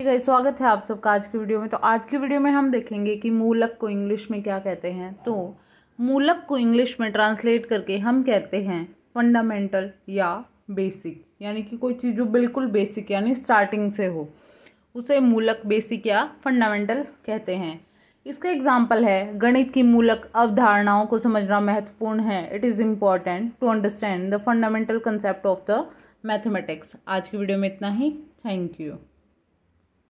ठीक है स्वागत है आप सबका आज की वीडियो में तो आज की वीडियो में हम देखेंगे कि मूलक को इंग्लिश में क्या कहते हैं तो मूलक को इंग्लिश में ट्रांसलेट करके हम कहते हैं फंडामेंटल या बेसिक यानी कि कोई चीज़ जो बिल्कुल बेसिक यानी स्टार्टिंग से हो उसे मूलक बेसिक या फंडामेंटल कहते हैं इसका एग्जाम्पल है गणित की मूलक अवधारणाओं को समझना महत्वपूर्ण है it is important to understand the fundamental concept of the mathematics आज की वीडियो में इतना ही थैंक यू